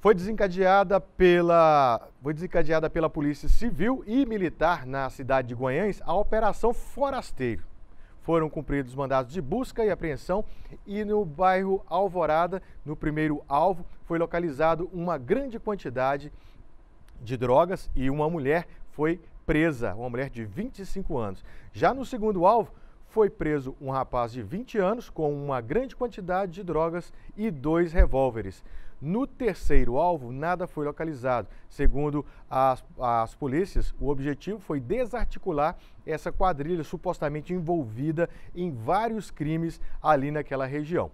foi desencadeada pela, foi desencadeada pela Polícia Civil e Militar na cidade de Goiânia a Operação Forasteiro. Foram cumpridos mandados de busca e apreensão e no bairro Alvorada, no primeiro alvo, foi localizado uma grande quantidade de drogas e uma mulher foi presa, uma mulher de 25 anos. Já no segundo alvo, foi preso um rapaz de 20 anos com uma grande quantidade de drogas e dois revólveres. No terceiro alvo, nada foi localizado. Segundo as, as polícias, o objetivo foi desarticular essa quadrilha supostamente envolvida em vários crimes ali naquela região.